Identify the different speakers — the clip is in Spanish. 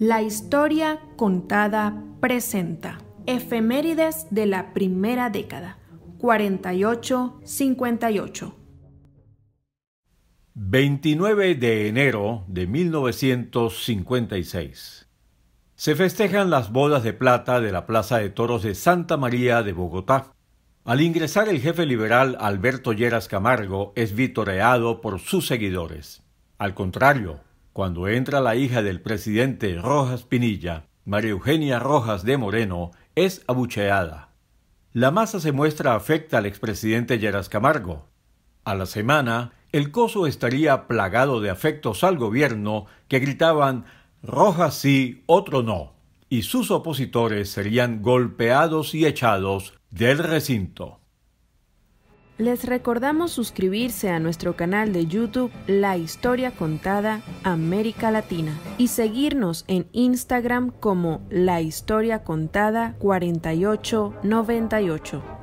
Speaker 1: La historia contada presenta efemérides de la primera década, 48-58.
Speaker 2: 29 de enero de 1956. Se festejan las bodas de plata de la Plaza de Toros de Santa María de Bogotá. Al ingresar el jefe liberal Alberto Lleras Camargo es vitoreado por sus seguidores. Al contrario, cuando entra la hija del presidente Rojas Pinilla, María Eugenia Rojas de Moreno, es abucheada. La masa se muestra afecta al expresidente Lleras Camargo. A la semana, el coso estaría plagado de afectos al gobierno que gritaban Rojas sí, otro no, y sus opositores serían golpeados y echados del recinto.
Speaker 1: Les recordamos suscribirse a nuestro canal de YouTube La Historia Contada América Latina y seguirnos en Instagram como La Historia Contada 4898.